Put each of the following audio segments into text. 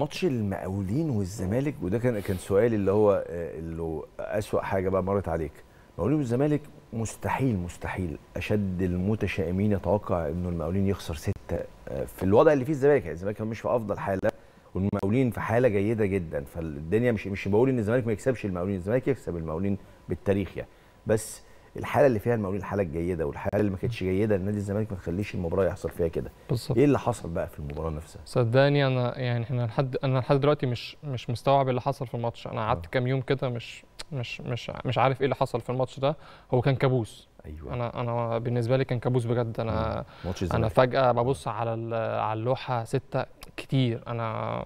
ماتش المقاولين والزمالك وده كان كان سؤالي اللي هو آه، اللي اسوا حاجه بقى مرت عليك المقاولين والزمالك مستحيل مستحيل اشد المتشائمين يتوقع انه المقاولين يخسر سته آه، في الوضع اللي فيه الزمالك يعني الزمالك مش في افضل حاله والمقاولين في حاله جيده جدا فالدنيا مش مش بقول ان الزمالك ما يكسبش المقاولين الزمالك يكسب المقاولين بالتاريخ يعني بس الحاله اللي فيها المقاولين الحاله الجيده والحاله اللي ما كانتش جيده لنادي الزمالك ما تخليش المباراه يحصل فيها كده بالظبط ايه اللي حصل بقى في المباراه نفسها صدقني انا يعني احنا لحد انا لحد دلوقتي مش مش مستوعب اللي حصل في الماتش انا قعدت آه. كام يوم كده مش مش مش مش عارف ايه اللي حصل في الماتش ده هو كان كابوس ايوه انا انا بالنسبه لي كان كابوس بجد انا آه. انا فجاه ببص على على اللوحه ستة كتير انا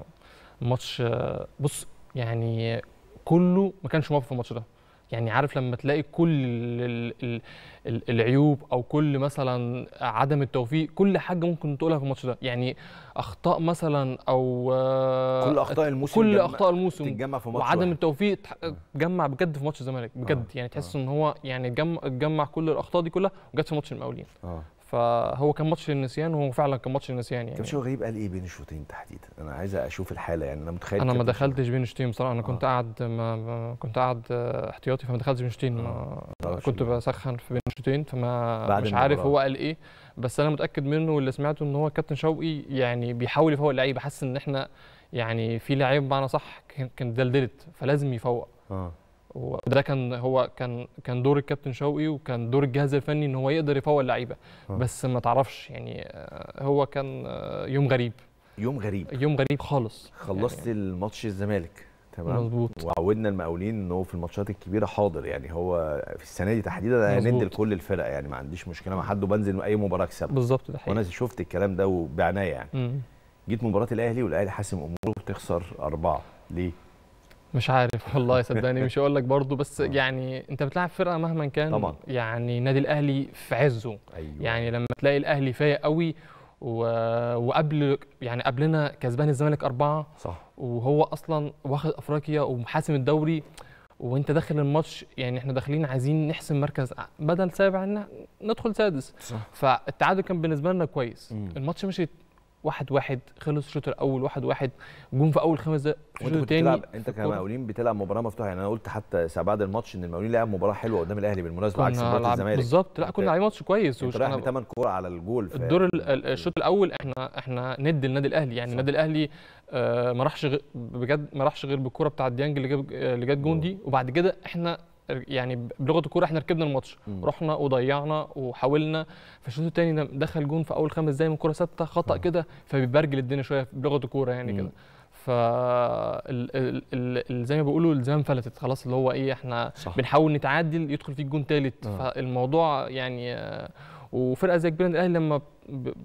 ماتش بص يعني كله ما كانش موافق في الماتش ده يعني عارف لما تلاقي كل العيوب او كل مثلا عدم التوفيق كل حاجه ممكن تقولها في الماتش ده يعني اخطاء مثلا او كل اخطاء الموسم كل اخطاء الموسم تتجمع في ماتش وعدم واحد. التوفيق تجمع بجد في ماتش الزمالك بجد آه. يعني تحس آه. ان هو يعني اتجمع كل الاخطاء دي كلها وجت في ماتش المقاولين آه. فهو كان ماتش للنسيان وهو فعلا كان ماتش للنسيان يعني كان شيء غريب قال ايه بين الشوطين تحديدا انا عايز اشوف الحاله يعني انا متخيل انا ما دخلتش بين الشوطين بصراحه انا آه. كنت قاعد ما كنت قاعد احتياطي فما دخلتش بين الشوطين آه. كنت بسخن في بين الشوطين فما مش عارف هو قال ايه بس انا متاكد منه واللي سمعته ان هو كابتن شوقي يعني بيحاول يفوق اللعيبه حاسس ان احنا يعني في لعيب بمعنى صح كان دلدلت فلازم يفوق آه. وده كان هو كان كان دور الكابتن شوقي وكان دور الجهاز الفني ان هو يقدر يفوق اللعيبه آه. بس ما تعرفش يعني آه، هو كان آه، يوم غريب يوم غريب يوم غريب خالص خلصت يعني الماتش الزمالك تمام مظبوط وعودنا المقاولين ان هو في الماتشات الكبيره حاضر يعني هو في السنه دي تحديدا انا ند لكل الفرق يعني ما عنديش مشكله مع حد وبنزل اي مباراه اكسبها بالظبط ده حقيقي وانا شفت الكلام ده بعنايه يعني جيت مباراه الاهلي والاهلي حاسم اموره تخسر اربعه ليه؟ مش عارف والله صدقني مش هقول لك برضه بس آه. يعني انت بتلعب فرقه مهما كان طبعا يعني النادي الاهلي في عزه أيوة. يعني لما تلاقي الاهلي فايق قوي و... وقبل يعني قبلنا كسبان الزمالك اربعه صح وهو اصلا واخد افريقيا ومحاسم الدوري وانت داخل الماتش يعني احنا داخلين عايزين نحسم مركز بدل سابع ندخل سادس صح. فالتعادل كان بالنسبه لنا كويس مم. الماتش مشي واحد واحد خلص الشوط الاول واحد واحد جون في اول خمس دقائق الشوط الثاني انت كمقاولين بتلعب مباراه مفتوحه يعني انا قلت حتى بعد الماتش ان المقاولين لعب مباراه حلوه قدام الاهلي بالمناسبه عكس مباراه الزمالك بالظبط لا كنا لاعبين ماتش كويس انت رايح بثمان كور على الجول في الدور الشوط الاول احنا احنا ند يعني النادي الاهلي يعني النادي الاهلي ما راحش بجد ما راحش غير بالكوره بتاعت ديانج اللي جاب اللي جت جون دي وبعد كده احنا يعني بلغه الكوره احنا ركبنا الماتش رحنا وضيعنا وحاولنا في الشوط الثاني دخل جون في اول خمس دقايق من كوره ثابته خطا كده فبيبرجل الدنيا شويه بلغه الكوره يعني كده ف زي ما بيقولوا الزمان فلتت خلاص اللي هو ايه احنا صح. بنحاول نتعادل يدخل فيك جون ثالث آه. فالموضوع يعني وفرقه زي كبيره الاهلي لما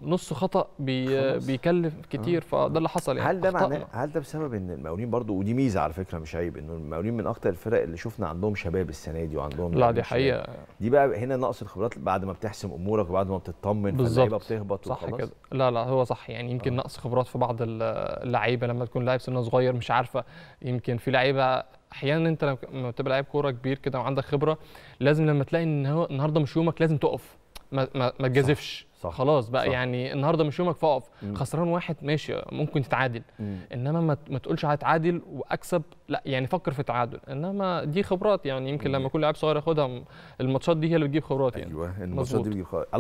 نص خطا بي بيكلف كتير آه. فده اللي حصل يعني هل ده معناه هل ده بسبب ان المقاولين برضو ودي ميزه على فكره مش عيب ان المقاولين من اكتر الفرق اللي شفنا عندهم شباب السنه دي وعندهم لا دي يعني حقيقه دي بقى هنا نقص الخبرات بعد ما بتحسم امورك وبعد ما بتطمن بالظبط بتهبط صح وخلاص. كده لا لا هو صح يعني يمكن آه. نقص خبرات في بعض اللعيبه لما تكون لاعب سنه صغير مش عارفه يمكن في لعيبه احيانا انت لما تبقى لعيب كوره كبير كده وعندك خبره لازم لما تلاقي ان هو النهارده مش يومك لازم تقف ما ما, ما تجازفش صح. خلاص بقى صح. يعني النهارده مش يومك فاقف خسران واحد ماشي ممكن تتعادل مم. انما ما, ما تقولش هتعادل واكسب لا يعني فكر في التعادل انما دي خبرات يعني يمكن مم. لما كل لاعب صغير ياخدها الماتشات دي هي اللي بتجيب خبرات يعني ايوه الماتشات دي بتجيب خبرات